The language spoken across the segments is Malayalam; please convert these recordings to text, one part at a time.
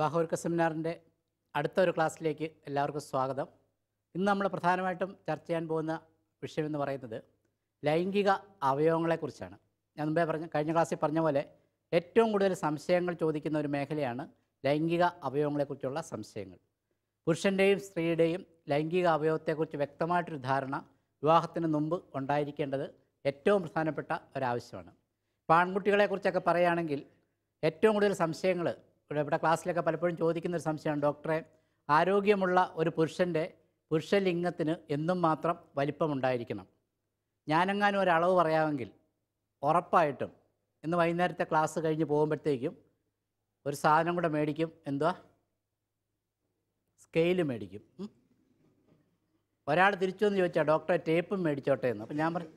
വാഹോർക്ക സെമിനാറിൻ്റെ അടുത്ത ഒരു ക്ലാസ്സിലേക്ക് എല്ലാവർക്കും സ്വാഗതം ഇന്ന് നമ്മൾ പ്രധാനമായിട്ടും ചർച്ച ചെയ്യാൻ പോകുന്ന വിഷയമെന്ന് പറയുന്നത് ലൈംഗിക അവയവങ്ങളെക്കുറിച്ചാണ് ഞാൻ മുമ്പേ പറഞ്ഞ കഴിഞ്ഞ ക്ലാസ്സിൽ പറഞ്ഞ പോലെ ഏറ്റവും കൂടുതൽ സംശയങ്ങൾ ചോദിക്കുന്ന ഒരു മേഖലയാണ് ലൈംഗിക അവയവങ്ങളെക്കുറിച്ചുള്ള സംശയങ്ങൾ പുരുഷൻ്റെയും സ്ത്രീയുടെയും ലൈംഗിക അവയവത്തെക്കുറിച്ച് വ്യക്തമായിട്ടൊരു ധാരണ വിവാഹത്തിന് മുമ്പ് ഉണ്ടായിരിക്കേണ്ടത് ഏറ്റവും പ്രധാനപ്പെട്ട ഒരാവശ്യമാണ് ഇപ്പോൾ ആൺകുട്ടികളെക്കുറിച്ചൊക്കെ പറയുകയാണെങ്കിൽ ഏറ്റവും കൂടുതൽ സംശയങ്ങൾ ഇവിടെ ക്ലാസ്സിലൊക്കെ പലപ്പോഴും ചോദിക്കുന്ന ഒരു സംശയമാണ് ഡോക്ടറെ ആരോഗ്യമുള്ള ഒരു പുരുഷൻ്റെ പുരുഷലിംഗത്തിന് എന്നും മാത്രം വലിപ്പമുണ്ടായിരിക്കണം ഞാനെങ്ങാനും ഒരളവ് പറയാമെങ്കിൽ ഉറപ്പായിട്ടും ഇന്ന് വൈകുന്നേരത്തെ ക്ലാസ് കഴിഞ്ഞ് പോകുമ്പോഴത്തേക്കും ഒരു സാധനം കൂടെ മേടിക്കും എന്തുവാ സ്കെയിൽ മേടിക്കും ഒരാൾ തിരിച്ചു എന്ന് ചോദിച്ചാൽ ഡോക്ടറെ ടേപ്പും മേടിച്ചോട്ടെ എന്ന് അപ്പം ഞാൻ പറഞ്ഞു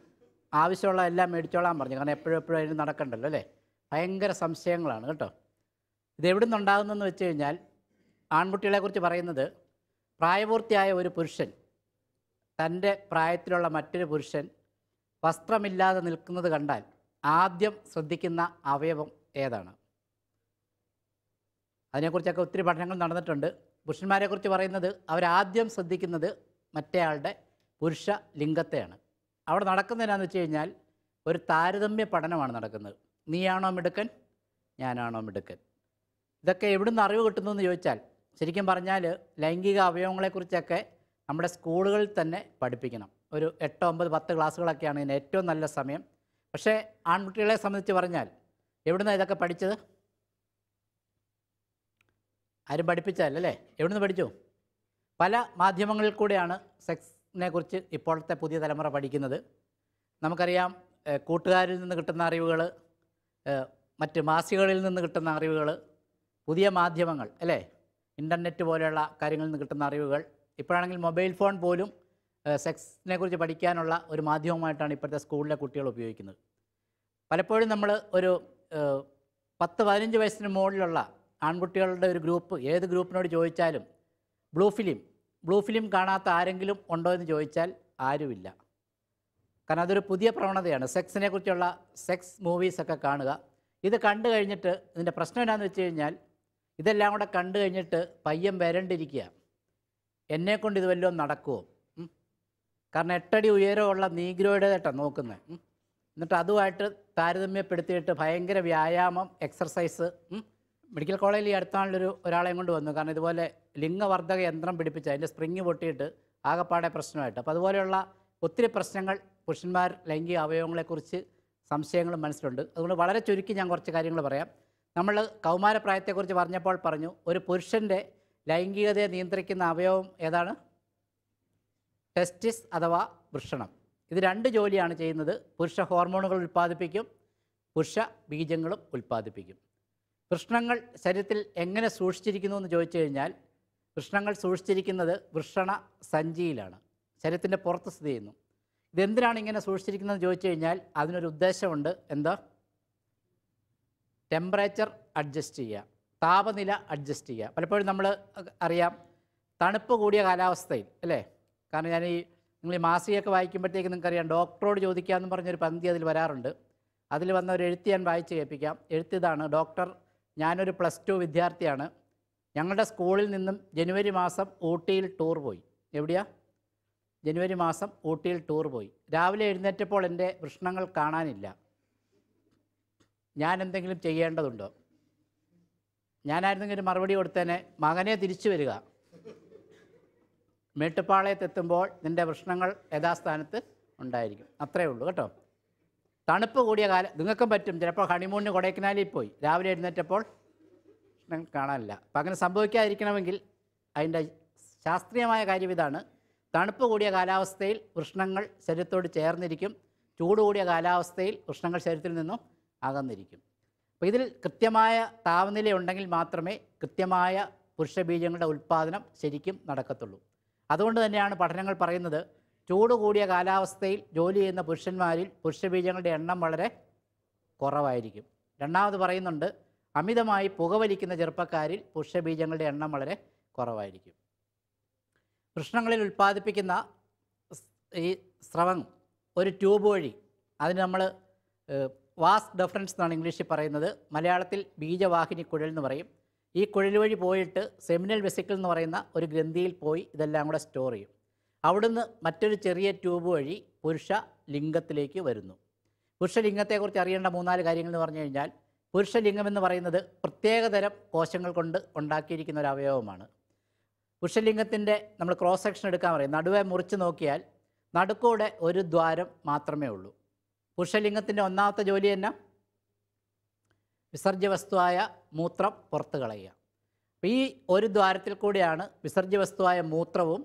ആവശ്യമുള്ള എല്ലാം മേടിച്ചോളാൻ പറഞ്ഞു കാരണം എപ്പോഴും എപ്പോഴും അതിന് നടക്കണ്ടല്ലോ അല്ലേ ഭയങ്കര സംശയങ്ങളാണ് കേട്ടോ ഇത് എവിടെ നിന്നുണ്ടാകുന്നതെന്ന് വെച്ച് കഴിഞ്ഞാൽ ആൺകുട്ടികളെക്കുറിച്ച് പറയുന്നത് പ്രായപൂർത്തിയായ ഒരു പുരുഷൻ തൻ്റെ പ്രായത്തിലുള്ള മറ്റൊരു പുരുഷൻ വസ്ത്രമില്ലാതെ നിൽക്കുന്നത് കണ്ടാൽ ആദ്യം ശ്രദ്ധിക്കുന്ന അവയവം ഏതാണ് അതിനെക്കുറിച്ചൊക്കെ ഒത്തിരി പഠനങ്ങൾ നടന്നിട്ടുണ്ട് പുരുഷന്മാരെക്കുറിച്ച് പറയുന്നത് അവരാദ്യം ശ്രദ്ധിക്കുന്നത് മറ്റേയാളുടെ പുരുഷ ലിംഗത്തെയാണ് അവിടെ നടക്കുന്നതിനാന്ന് വെച്ച് കഴിഞ്ഞാൽ ഒരു താരതമ്യ പഠനമാണ് നടക്കുന്നത് നീയാണോ മിടുക്കൻ ഞാനാണോ മിടുക്കൻ ഇതൊക്കെ എവിടുന്ന് അറിവ് കിട്ടുന്നു എന്ന് ചോദിച്ചാൽ ശരിക്കും പറഞ്ഞാൽ ലൈംഗിക അവയവങ്ങളെക്കുറിച്ചൊക്കെ നമ്മുടെ സ്കൂളുകളിൽ തന്നെ പഠിപ്പിക്കണം ഒരു എട്ടോ ഒമ്പത് പത്ത് ക്ലാസ്സുകളൊക്കെയാണ് ഇതിന് ഏറ്റവും നല്ല സമയം പക്ഷേ ആൺകുട്ടികളെ സംബന്ധിച്ച് പറഞ്ഞാൽ എവിടുന്നാണ് ഇതൊക്കെ പഠിച്ചത് ആരും പഠിപ്പിച്ചല്ലേ എവിടുന്ന് പഠിച്ചു പല മാധ്യമങ്ങളിൽ കൂടെയാണ് സെക്സിനെ കുറിച്ച് ഇപ്പോഴത്തെ പുതിയ തലമുറ പഠിക്കുന്നത് നമുക്കറിയാം കൂട്ടുകാരിൽ നിന്ന് കിട്ടുന്ന അറിവുകൾ മറ്റ് മാസികകളിൽ നിന്ന് കിട്ടുന്ന അറിവുകൾ പുതിയ മാധ്യമങ്ങൾ അല്ലേ ഇൻ്റർനെറ്റ് പോലെയുള്ള കാര്യങ്ങളിൽ നിന്ന് കിട്ടുന്ന അറിവുകൾ ഇപ്പോഴാണെങ്കിൽ മൊബൈൽ ഫോൺ പോലും സെക്സിനെ കുറിച്ച് പഠിക്കാനുള്ള ഒരു മാധ്യമമായിട്ടാണ് ഇപ്പോഴത്തെ സ്കൂളിലെ കുട്ടികൾ ഉപയോഗിക്കുന്നത് പലപ്പോഴും നമ്മൾ ഒരു പത്ത് പതിനഞ്ച് വയസ്സിന് മുകളിലുള്ള ആൺകുട്ടികളുടെ ഒരു ഗ്രൂപ്പ് ഏത് ഗ്രൂപ്പിനോട് ചോദിച്ചാലും ബ്ലൂ ഫിലിം ബ്ലൂ ഫിലിം കാണാത്ത ആരെങ്കിലും ഉണ്ടോ എന്ന് ചോദിച്ചാൽ ആരുമില്ല കാരണം അതൊരു പുതിയ പ്രവണതയാണ് സെക്സിനെ കുറിച്ചുള്ള സെക്സ് മൂവീസൊക്കെ കാണുക ഇത് കണ്ടു കഴിഞ്ഞിട്ട് ഇതിൻ്റെ പ്രശ്നം എന്താണെന്ന് വെച്ച് കഴിഞ്ഞാൽ ഇതെല്ലാം കൂടെ കണ്ടു കഴിഞ്ഞിട്ട് പയ്യൻ വരണ്ടിരിക്കുക എന്നെക്കൊണ്ട് ഇത് വല്ലതും നടക്കുമോ കാരണം എട്ടടി ഉയരമുള്ള നീഗ്രോയുടെ കേട്ടോ നോക്കുന്നത് എന്നിട്ട് അതുമായിട്ട് താരതമ്യപ്പെടുത്തിയിട്ട് ഭയങ്കര വ്യായാമം എക്സർസൈസ് മെഡിക്കൽ കോളേജിൽ ഈ അടുത്താണല്ലൊരു ഒരാളെയും കൊണ്ട് വന്നു കാരണം ഇതുപോലെ ലിംഗവർദ്ധക യന്ത്രം പിടിപ്പിച്ച് അതിൻ്റെ സ്പ്രിങ് പൊട്ടിയിട്ട് ആകപ്പാടെ പ്രശ്നമായിട്ട് അപ്പോൾ അതുപോലെയുള്ള ഒത്തിരി പ്രശ്നങ്ങൾ പുരുഷന്മാർ ലൈംഗിക അവയവങ്ങളെക്കുറിച്ച് സംശയങ്ങൾ മനസ്സിലുണ്ട് അതുകൊണ്ട് വളരെ ചുരുക്കി ഞാൻ കുറച്ച് കാര്യങ്ങൾ പറയാം നമ്മൾ കൗമാരപ്രായത്തെക്കുറിച്ച് പറഞ്ഞപ്പോൾ പറഞ്ഞു ഒരു പുരുഷൻ്റെ ലൈംഗികതയെ നിയന്ത്രിക്കുന്ന അവയവം ഏതാണ് ടെസ്റ്റിസ് അഥവാ വൃഷണം ഇത് രണ്ട് ജോലിയാണ് ചെയ്യുന്നത് പുരുഷ ഹോർമോണുകൾ ഉൽപ്പാദിപ്പിക്കും പുരുഷ ബീജങ്ങളും ഉൽപ്പാദിപ്പിക്കും വൃഷ്ണങ്ങൾ ശരീരത്തിൽ എങ്ങനെ സൂക്ഷിച്ചിരിക്കുന്നു എന്ന് ചോദിച്ചു കഴിഞ്ഞാൽ വൃഷ്ണങ്ങൾ സൂക്ഷിച്ചിരിക്കുന്നത് വൃഷണ സഞ്ചിയിലാണ് ശരീരത്തിൻ്റെ പുറത്ത് സ്ഥിതി ചെയ്യുന്നു ഇതെന്തിനാണ് ഇങ്ങനെ സൂക്ഷിച്ചിരിക്കുന്നതെന്ന് ചോദിച്ചു കഴിഞ്ഞാൽ അതിനൊരു ഉദ്ദേശമുണ്ട് എന്താ ടെമ്പറേച്ചർ അഡ്ജസ്റ്റ് ചെയ്യുക താപനില അഡ്ജസ്റ്റ് ചെയ്യുക പലപ്പോഴും നമ്മൾ അറിയാം തണുപ്പ് കൂടിയ കാലാവസ്ഥയിൽ അല്ലേ കാരണം ഞാൻ ഈ നിങ്ങൾ ഈ മാസികയൊക്കെ വായിക്കുമ്പോഴത്തേക്ക് നിങ്ങൾക്കറിയാം ഡോക്ടറോട് എന്ന് പറഞ്ഞൊരു പന്തി അതിൽ വരാറുണ്ട് അതിൽ വന്ന ഒരു എഴുത്ത് ഞാൻ വായിച്ച് കേൾപ്പിക്കാം എഴുത്തിതാണ് ഡോക്ടർ ഞാനൊരു പ്ലസ് ടു വിദ്യാർത്ഥിയാണ് ഞങ്ങളുടെ സ്കൂളിൽ നിന്നും ജനുവരി മാസം ഊട്ടിയിൽ ടൂർ പോയി എവിടെയാ ജനുവരി മാസം ഊട്ടിയിൽ ടൂർ പോയി രാവിലെ എഴുന്നേറ്റപ്പോൾ എൻ്റെ വൃഷ്ണങ്ങൾ കാണാനില്ല ഞാൻ എന്തെങ്കിലും ചെയ്യേണ്ടതുണ്ടോ ഞാനായിരുന്നെങ്കിൽ ഒരു മറുപടി കൊടുത്തേനെ മകനെ തിരിച്ചു വരിക മേട്ടുപ്പാളയത്തെത്തുമ്പോൾ നിൻ്റെ പ്രശ്നങ്ങൾ യഥാസ്ഥാനത്ത് ഉണ്ടായിരിക്കും അത്രേ ഉള്ളൂ കേട്ടോ തണുപ്പ് കൂടിയ കാലം നിങ്ങൾക്കും പറ്റും ചിലപ്പോൾ ഹണിമൂണിന് കൊടൈക്കനാലിൽ പോയി രാവിലെ എഴുന്നേറ്റപ്പോൾ പ്രശ്നം കാണാനില്ല അപ്പം അങ്ങനെ സംഭവിക്കാതിരിക്കണമെങ്കിൽ അതിൻ്റെ ശാസ്ത്രീയമായ കാര്യം ഇതാണ് തണുപ്പ് കൂടിയ കാലാവസ്ഥയിൽ വൃഷ്ണങ്ങൾ ശരീരത്തോട് ചേർന്നിരിക്കും ചൂട് കൂടിയ കാലാവസ്ഥയിൽ വൃഷ്ണങ്ങൾ ശരീരത്തിൽ നിന്നും അകന്നിരിക്കും അപ്പോൾ ഇതിൽ കൃത്യമായ താപനില ഉണ്ടെങ്കിൽ മാത്രമേ കൃത്യമായ പുരുഷബീജങ്ങളുടെ ഉൽപ്പാദനം ശരിക്കും നടക്കത്തുള്ളൂ അതുകൊണ്ട് തന്നെയാണ് പഠനങ്ങൾ പറയുന്നത് ചൂട് കൂടിയ കാലാവസ്ഥയിൽ ജോലി ചെയ്യുന്ന പുരുഷന്മാരിൽ പുരുഷബീജങ്ങളുടെ എണ്ണം വളരെ കുറവായിരിക്കും രണ്ടാമത് പറയുന്നുണ്ട് അമിതമായി പുകവലിക്കുന്ന ചെറുപ്പക്കാരിൽ പുരുഷബീജങ്ങളുടെ എണ്ണം വളരെ കുറവായിരിക്കും കൃഷ്ണങ്ങളിൽ ഉൽപ്പാദിപ്പിക്കുന്ന ഈ സ്രവം ഒരു ട്യൂബ് വഴി അതിന് നമ്മൾ വാസ് ഡഫറൻസ് എന്നാണ് ഇംഗ്ലീഷിൽ പറയുന്നത് മലയാളത്തിൽ ബീജവാഹിനി കുഴൽ എന്ന് പറയും ഈ കുഴൽ വഴി പോയിട്ട് സെമിനൽ വെസിക്കിൾ എന്ന് പറയുന്ന ഒരു ഗ്രന്ഥിയിൽ പോയി ഇതെല്ലാം കൂടെ സ്റ്റോർ ചെയ്യും അവിടുന്ന് മറ്റൊരു ചെറിയ ട്യൂബ് വഴി പുരുഷ ലിംഗത്തിലേക്ക് വരുന്നു പുരുഷലിംഗത്തെക്കുറിച്ച് അറിയേണ്ട മൂന്നാല് കാര്യങ്ങൾ എന്ന് പറഞ്ഞു കഴിഞ്ഞാൽ പുരുഷലിംഗം എന്ന് പറയുന്നത് പ്രത്യേകതരം കോശങ്ങൾ കൊണ്ട് ഉണ്ടാക്കിയിരിക്കുന്ന ഒരു അവയവമാണ് പുരുഷലിംഗത്തിൻ്റെ നമ്മൾ ക്രോസ് സെക്ഷൻ എടുക്കാൻ പറയും നടുവെ മുറിച്ച് നോക്കിയാൽ നടുക്കൂടെ ഒരു ദ്വാരം മാത്രമേ ഉള്ളൂ പുരുഷലിംഗത്തിൻ്റെ ഒന്നാമത്തെ ജോലി തന്നെ വിസർജ്യ വസ്തുവായ മൂത്രം പുറത്ത് കളയുക അപ്പം ഈ ഒരു ദ്വാരത്തിൽ കൂടിയാണ് വിസർജ്യ വസ്തുവായ മൂത്രവും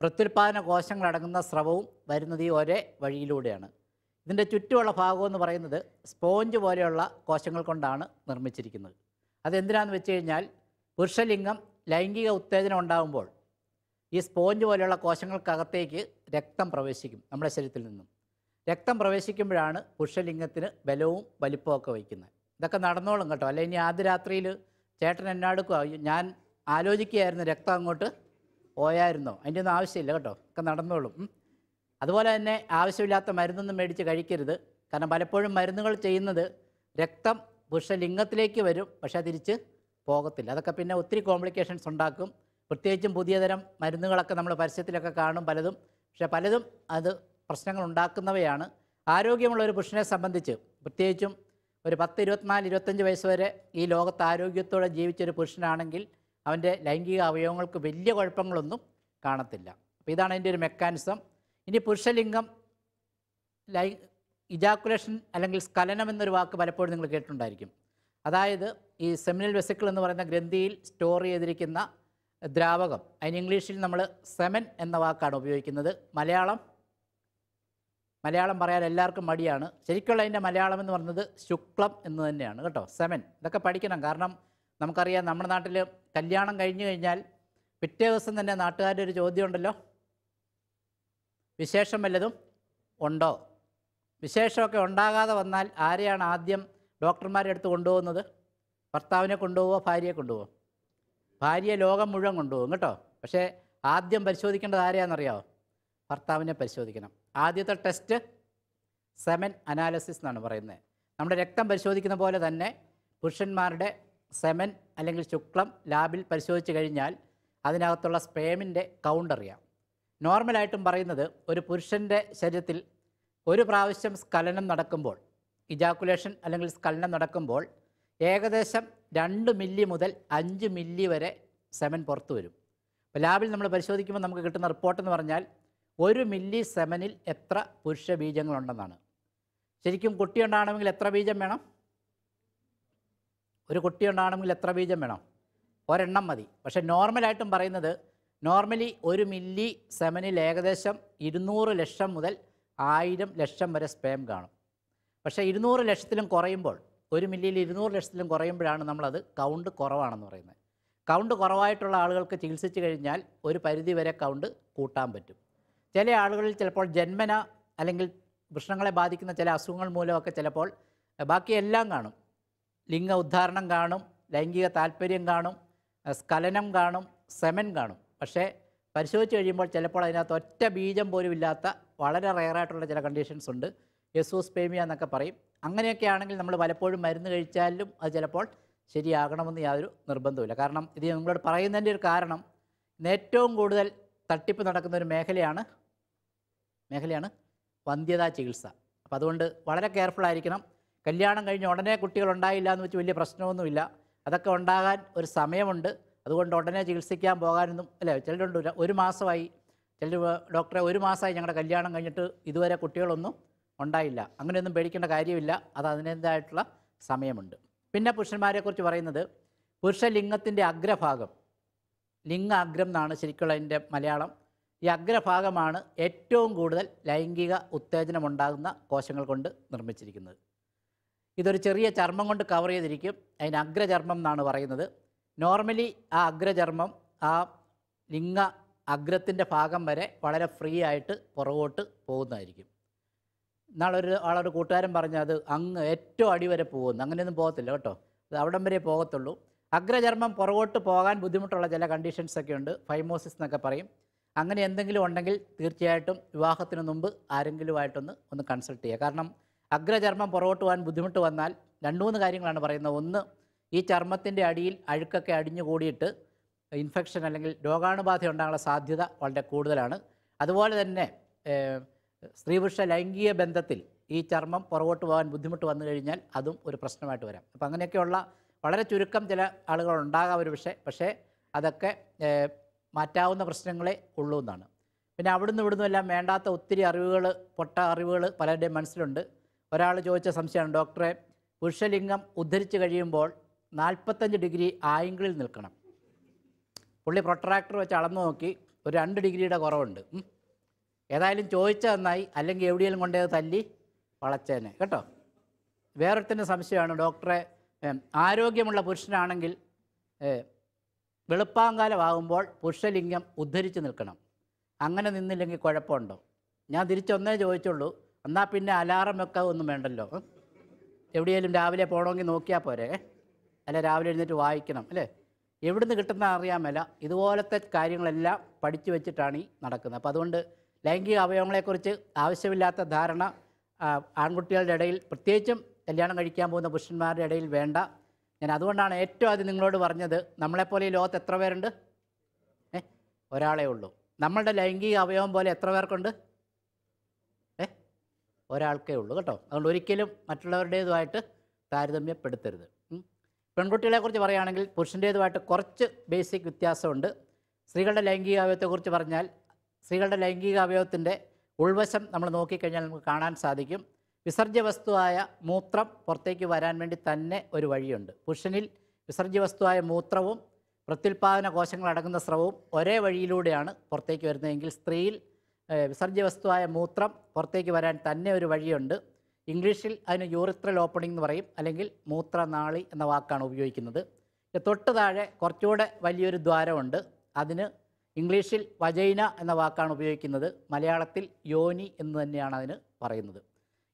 പ്രത്യുൽപാദന കോശങ്ങളടങ്ങുന്ന സ്രവവും വരുന്നത് ഈ ഒരേ വഴിയിലൂടെയാണ് ഇതിൻ്റെ ചുറ്റുമുള്ള ഭാഗമെന്ന് പറയുന്നത് സ്പോഞ്ച് പോലെയുള്ള കോശങ്ങൾ കൊണ്ടാണ് നിർമ്മിച്ചിരിക്കുന്നത് അതെന്തിനാന്ന് വെച്ച് കഴിഞ്ഞാൽ പുരുഷലിംഗം ലൈംഗിക ഉത്തേജനം ഉണ്ടാകുമ്പോൾ ഈ സ്പോഞ്ച് പോലെയുള്ള കോശങ്ങൾക്കകത്തേക്ക് രക്തം പ്രവേശിക്കും നമ്മുടെ ശരീരത്തിൽ നിന്നും രക്തം പ്രവേശിക്കുമ്പോഴാണ് പുഷ്യലിംഗത്തിന് ബലവും വലിപ്പമൊക്കെ വയ്ക്കുന്നത് ഇതൊക്കെ നടന്നോളും കേട്ടോ അല്ലെ ഇനി ആദ്യ രാത്രിയിൽ ചേട്ടൻ എന്നാടുക്കുക ഞാൻ ആലോചിക്കുകയായിരുന്നു രക്തം അങ്ങോട്ട് പോയായിരുന്നോ അതിൻ്റെ ഒന്നും ആവശ്യമില്ല കേട്ടോ ഒക്കെ നടന്നോളും അതുപോലെ തന്നെ ആവശ്യമില്ലാത്ത മരുന്നൊന്നും മേടിച്ച് കഴിക്കരുത് കാരണം പലപ്പോഴും മരുന്നുകൾ ചെയ്യുന്നത് രക്തം പുരുഷലിംഗത്തിലേക്ക് വരും പക്ഷേ തിരിച്ച് പോകത്തില്ല അതൊക്കെ പിന്നെ ഒത്തിരി കോംപ്ലിക്കേഷൻസ് ഉണ്ടാക്കും പ്രത്യേകിച്ചും പുതിയതരം മരുന്നുകളൊക്കെ നമ്മൾ പരസ്യത്തിലൊക്കെ കാണും പലതും പക്ഷേ പലതും അത് പ്രശ്നങ്ങൾ ഉണ്ടാക്കുന്നവയാണ് ആരോഗ്യമുള്ള ഒരു പുരുഷനെ സംബന്ധിച്ച് പ്രത്യേകിച്ചും ഒരു പത്ത് ഇരുപത്തിനാല് ഇരുപത്തഞ്ച് വയസ്സ് വരെ ഈ ലോകത്ത് ആരോഗ്യത്തോടെ ജീവിച്ചൊരു പുരുഷനാണെങ്കിൽ അവൻ്റെ ലൈംഗിക അവയവങ്ങൾക്ക് വലിയ കുഴപ്പങ്ങളൊന്നും കാണത്തില്ല അപ്പോൾ ഇതാണ് അതിൻ്റെ ഒരു മെക്കാനിസം ഇനി പുരുഷലിംഗം ലൈ ഇജാക്കുലേഷൻ അല്ലെങ്കിൽ സ്കലനം എന്നൊരു വാക്ക് പലപ്പോഴും നിങ്ങൾ കേട്ടിട്ടുണ്ടായിരിക്കും അതായത് ഈ സെമിനൽ വെസിക്കിൾ എന്ന് പറയുന്ന ഗ്രന്ഥിയിൽ സ്റ്റോർ ചെയ്തിരിക്കുന്ന ദ്രാവകം അതിന് ഇംഗ്ലീഷിൽ നമ്മൾ സെമൻ എന്ന വാക്കാണ് ഉപയോഗിക്കുന്നത് മലയാളം മലയാളം പറയാൻ എല്ലാവർക്കും മടിയാണ് ശരിക്കുള്ള അതിൻ്റെ മലയാളം എന്ന് പറയുന്നത് ശുക്ലം എന്ന് തന്നെയാണ് കേട്ടോ സെവൻ ഇതൊക്കെ പഠിക്കണം കാരണം നമുക്കറിയാം നമ്മുടെ നാട്ടിൽ കല്യാണം കഴിഞ്ഞു കഴിഞ്ഞാൽ പിറ്റേ ദിവസം തന്നെ നാട്ടുകാരുടെ ഒരു ചോദ്യം ഉണ്ടല്ലോ വിശേഷം വല്ലതും ഉണ്ടോ വിശേഷമൊക്കെ ഉണ്ടാകാതെ വന്നാൽ ആരെയാണ് ആദ്യം ഡോക്ടർമാരെ അടുത്ത് കൊണ്ടുപോകുന്നത് ഭർത്താവിനെ കൊണ്ടുപോവോ ഭാര്യയെ കൊണ്ടുപോകുമോ ഭാര്യയെ ലോകം മുഴുവൻ കൊണ്ടുപോകും കേട്ടോ പക്ഷേ ആദ്യം പരിശോധിക്കേണ്ടത് ആരെയാണെന്നറിയാമോ ഭർത്താവിനെ പരിശോധിക്കണം ആദ്യത്തെ ടെസ്റ്റ് സെമൻ അനാലിസിസ് എന്നാണ് പറയുന്നത് നമ്മുടെ രക്തം പരിശോധിക്കുന്ന പോലെ തന്നെ പുരുഷന്മാരുടെ സെമൻ അല്ലെങ്കിൽ ശുക്ലം ലാബിൽ പരിശോധിച്ച് കഴിഞ്ഞാൽ അതിനകത്തുള്ള സ്പേമിൻ്റെ കൗണ്ട് അറിയാം നോർമലായിട്ടും പറയുന്നത് ഒരു പുരുഷൻ്റെ ശരീരത്തിൽ ഒരു പ്രാവശ്യം സ്കലനം നടക്കുമ്പോൾ ഇജാക്കുലേഷൻ അല്ലെങ്കിൽ സ്കലനം നടക്കുമ്പോൾ ഏകദേശം രണ്ട് മില്ലി മുതൽ അഞ്ച് മില്ലി വരെ സെമൻ പുറത്തു വരും അപ്പോൾ ലാബിൽ നമ്മൾ പരിശോധിക്കുമ്പോൾ നമുക്ക് കിട്ടുന്ന റിപ്പോർട്ട് എന്ന് പറഞ്ഞാൽ ഒരു മില്ലി സെമനിൽ എത്ര പുരുഷ ബീജങ്ങളുണ്ടെന്നാണ് ശരിക്കും കുട്ടി ഉണ്ടാകണമെങ്കിൽ എത്ര ബീജം വേണം ഒരു കുട്ടി ഉണ്ടാകണമെങ്കിൽ എത്ര ബീജം വേണം ഒരെണ്ണം മതി പക്ഷേ നോർമലായിട്ടും പറയുന്നത് നോർമലി ഒരു മില്ലി സെമനിൽ ഏകദേശം ഇരുന്നൂറ് ലക്ഷം മുതൽ ആയിരം ലക്ഷം വരെ സ്പേം കാണും പക്ഷേ ഇരുന്നൂറ് ലക്ഷത്തിലും കുറയുമ്പോൾ ഒരു മില്ലിയിൽ ഇരുന്നൂറ് ലക്ഷത്തിലും കുറയുമ്പോഴാണ് നമ്മളത് കൗണ്ട് കുറവാണെന്ന് പറയുന്നത് കൗണ്ട് കുറവായിട്ടുള്ള ആളുകൾക്ക് ചികിത്സിച്ച് കഴിഞ്ഞാൽ ഒരു പരിധി വരെ കൗണ്ട് കൂട്ടാൻ പറ്റും ചില ആളുകളിൽ ചിലപ്പോൾ ജന്മന അല്ലെങ്കിൽ വൃഷ്ണങ്ങളെ ബാധിക്കുന്ന ചില അസുഖങ്ങൾ മൂലമൊക്കെ ചിലപ്പോൾ ബാക്കി എല്ലാം കാണും ലിംഗ ഉദ്ധാരണം കാണും ലൈംഗിക താല്പര്യം കാണും സ്ഖലനം കാണും സെമൻ കാണും പക്ഷേ പരിശോധിച്ച് കഴിയുമ്പോൾ ചിലപ്പോൾ അതിനകത്ത് ഒറ്റ ബീജം പോലും ഇല്ലാത്ത വളരെ റയറായിട്ടുള്ള ചില കണ്ടീഷൻസ് ഉണ്ട് യെസോസ്പേമിയ എന്നൊക്കെ പറയും അങ്ങനെയൊക്കെ ആണെങ്കിൽ നമ്മൾ പലപ്പോഴും മരുന്ന് കഴിച്ചാലും അത് ചിലപ്പോൾ ശരിയാകണമെന്ന് യാതൊരു നിർബന്ധമില്ല കാരണം ഇത് നിങ്ങളോട് പറയുന്നതിൻ്റെ ഒരു കാരണം ഏറ്റവും കൂടുതൽ തട്ടിപ്പ് നടക്കുന്ന ഒരു മേഖലയാണ് മേഖലയാണ് വന്ധ്യതാ ചികിത്സ അപ്പോൾ അതുകൊണ്ട് വളരെ കെയർഫുൾ ആയിരിക്കണം കല്യാണം കഴിഞ്ഞ് ഉടനെ കുട്ടികൾ ഉണ്ടായില്ല എന്ന് വെച്ച് വലിയ പ്രശ്നമൊന്നുമില്ല അതൊക്കെ ഉണ്ടാകാൻ ഒരു സമയമുണ്ട് അതുകൊണ്ട് ഉടനെ ചികിത്സിക്കാൻ പോകാനൊന്നും അല്ലേ ചിലരുണ്ട് ഒരു മാസമായി ചിലർ ഡോക്ടറെ ഒരു മാസമായി ഞങ്ങളുടെ കല്യാണം കഴിഞ്ഞിട്ട് ഇതുവരെ കുട്ടികളൊന്നും ഉണ്ടായില്ല അങ്ങനെയൊന്നും പേടിക്കേണ്ട കാര്യമില്ല അത് അതിൻ്റേതായിട്ടുള്ള സമയമുണ്ട് പിന്നെ പുരുഷന്മാരെക്കുറിച്ച് പറയുന്നത് ലിംഗത്തിൻ്റെ അഗ്രഭാഗം ലിംഗ അഗ്രം എന്നാണ് ശരിക്കുള്ള എൻ്റെ മലയാളം ഈ അഗ്രഭാഗമാണ് ഏറ്റവും കൂടുതൽ ലൈംഗിക ഉത്തേജനമുണ്ടാകുന്ന കോശങ്ങൾ കൊണ്ട് നിർമ്മിച്ചിരിക്കുന്നത് ഇതൊരു ചെറിയ ചർമ്മം കൊണ്ട് കവർ ചെയ്തിരിക്കും അതിന് അഗ്രചർമ്മം എന്നാണ് പറയുന്നത് നോർമലി ആ അഗ്രചർമ്മം ആ ലിംഗ അഗ്രത്തിൻ്റെ ഭാഗം വരെ വളരെ ഫ്രീ ആയിട്ട് പുറകോട്ട് പോകുന്നതായിരിക്കും എന്നാളൊരു ആളൊരു കൂട്ടുകാരൻ പറഞ്ഞു അത് അങ്ങ് ഏറ്റവും അടിവരെ പോകുന്നു അങ്ങനെയൊന്നും പോകത്തില്ല കേട്ടോ അത് അവിടം വരെ പോകത്തുള്ളൂ അഗ്രചർമ്മം പുറകോട്ട് പോകാൻ ബുദ്ധിമുട്ടുള്ള ചില കണ്ടീഷൻസൊക്കെ ഉണ്ട് ഫൈമോസിസ് എന്നൊക്കെ പറയും അങ്ങനെ എന്തെങ്കിലും ഉണ്ടെങ്കിൽ തീർച്ചയായിട്ടും വിവാഹത്തിന് മുമ്പ് ആരെങ്കിലുമായിട്ടൊന്ന് ഒന്ന് കൺസൾട്ട് ചെയ്യുക കാരണം അഗ്രചർമ്മം പുറകോട്ട് പോകാൻ ബുദ്ധിമുട്ട് വന്നാൽ രണ്ട് മൂന്ന് കാര്യങ്ങളാണ് പറയുന്നത് ഒന്ന് ഈ ചർമ്മത്തിൻ്റെ അടിയിൽ അഴുക്കൊക്കെ അടിഞ്ഞു കൂടിയിട്ട് ഇൻഫെക്ഷൻ അല്ലെങ്കിൽ രോഗാണുബാധ ഉണ്ടാകാനുള്ള സാധ്യത വളരെ കൂടുതലാണ് അതുപോലെ തന്നെ സ്ത്രീ പുരുഷ ലൈംഗിക ബന്ധത്തിൽ ഈ ചർമ്മം പുറകോട്ട് പോകാൻ ബുദ്ധിമുട്ട് വന്നു കഴിഞ്ഞാൽ അതും ഒരു പ്രശ്നമായിട്ട് വരാം അപ്പം അങ്ങനെയൊക്കെയുള്ള വളരെ ചുരുക്കം ചില ആളുകൾ ഉണ്ടാകാം ഒരു പക്ഷേ പക്ഷേ അതൊക്കെ മാറ്റാവുന്ന പ്രശ്നങ്ങളെ ഉള്ളൂ എന്നാണ് പിന്നെ അവിടുന്ന് ഇവിടുന്ന് എല്ലാം വേണ്ടാത്ത ഒത്തിരി അറിവുകൾ പൊട്ട അറിവുകൾ പലരുടെയും മനസ്സിലുണ്ട് ഒരാൾ ചോദിച്ച സംശയമാണ് ഡോക്ടറെ പുരുഷലിംഗം ഉദ്ധരിച്ചു കഴിയുമ്പോൾ നാൽപ്പത്തഞ്ച് ഡിഗ്രി ആംഗിളിൽ നിൽക്കണം പുള്ളി പ്രൊട്രാക്ടർ വെച്ച് അളന്നു നോക്കി ഒരു രണ്ട് ഡിഗ്രിയുടെ കുറവുണ്ട് ഏതായാലും ചോദിച്ച നന്നായി അല്ലെങ്കിൽ എവിടെയെങ്കിലും കൊണ്ടേത് തല്ലി വളച്ചേനെ കേട്ടോ വേറൊരുത്തിൻ്റെ സംശയമാണ് ഡോക്ടറെ ആരോഗ്യമുള്ള പുരുഷനാണെങ്കിൽ വെളുപ്പാങ്കാലമാകുമ്പോൾ പുരുഷലിംഗം ഉദ്ധരിച്ചു നിൽക്കണം അങ്ങനെ നിന്നില്ലെങ്കിൽ കുഴപ്പമുണ്ടോ ഞാൻ തിരിച്ചൊന്നേ ചോദിച്ചുള്ളൂ എന്നാൽ പിന്നെ അലാറം ഒന്നും വേണ്ടല്ലോ എവിടെയെങ്കിലും രാവിലെ പോകണമെങ്കിൽ നോക്കിയാൽ പോരെ അല്ല രാവിലെ എഴുന്നേറ്റ് വായിക്കണം അല്ലേ എവിടുന്ന് കിട്ടുന്ന അറിയാമല്ല ഇതുപോലത്തെ കാര്യങ്ങളെല്ലാം പഠിച്ചു വെച്ചിട്ടാണ് ഈ നടക്കുന്നത് അപ്പോൾ അതുകൊണ്ട് ലൈംഗിക അവയവങ്ങളെക്കുറിച്ച് ആവശ്യമില്ലാത്ത ധാരണ ആൺകുട്ടികളുടെ ഇടയിൽ പ്രത്യേകിച്ചും കല്യാണം കഴിക്കാൻ പോകുന്ന പുരുഷന്മാരുടെ ഇടയിൽ വേണ്ട ഞാൻ അതുകൊണ്ടാണ് ഏറ്റവും ആദ്യം നിങ്ങളോട് പറഞ്ഞത് നമ്മളെപ്പോലെ ഈ ലോകത്ത് എത്ര പേരുണ്ട് ഏ ഒരാളെ ഉള്ളൂ നമ്മളുടെ ലൈംഗിക അവയവം പോലെ എത്ര പേർക്കുണ്ട് ഏ ഒരാൾക്കേ ഉള്ളൂ കേട്ടോ അതുകൊണ്ട് ഒരിക്കലും മറ്റുള്ളവരുടേതുമായിട്ട് താരതമ്യപ്പെടുത്തരുത് പെൺകുട്ടികളെക്കുറിച്ച് പറയുകയാണെങ്കിൽ പുരുഷൻ്റേതുമായിട്ട് കുറച്ച് ബേസിക് വ്യത്യാസമുണ്ട് സ്ത്രീകളുടെ ലൈംഗിക അവയവത്തെക്കുറിച്ച് പറഞ്ഞാൽ സ്ത്രീകളുടെ ലൈംഗിക അവയവത്തിൻ്റെ ഉൾവശം നമ്മൾ നോക്കിക്കഴിഞ്ഞാൽ നമുക്ക് കാണാൻ സാധിക്കും വിസർജ്യവസ്തുവായ മൂത്രം പുറത്തേക്ക് വരാൻ വേണ്ടി തന്നെ ഒരു വഴിയുണ്ട് പുരുഷനിൽ വിസർജ്യവസ്തുവായ മൂത്രവും പ്രത്യുൽപാദന കോശങ്ങളടങ്ങുന്ന സ്രവവും ഒരേ വഴിയിലൂടെയാണ് പുറത്തേക്ക് വരുന്നതെങ്കിൽ സ്ത്രീയിൽ വിസർജ്യവസ്തുവായ മൂത്രം പുറത്തേക്ക് വരാൻ തന്നെ ഒരു വഴിയുണ്ട് ഇംഗ്ലീഷിൽ അതിന് യൂറിത്രൽ ഓപ്പണിംഗ് എന്ന് പറയും അല്ലെങ്കിൽ മൂത്രനാളി എന്ന വാക്കാണ് ഉപയോഗിക്കുന്നത് തൊട്ട് താഴെ കുറച്ചുകൂടെ വലിയൊരു ദ്വാരമുണ്ട് അതിന് ഇംഗ്ലീഷിൽ വജൈന എന്ന വാക്കാണ് ഉപയോഗിക്കുന്നത് മലയാളത്തിൽ യോനി എന്ന് തന്നെയാണ് അതിന് പറയുന്നത്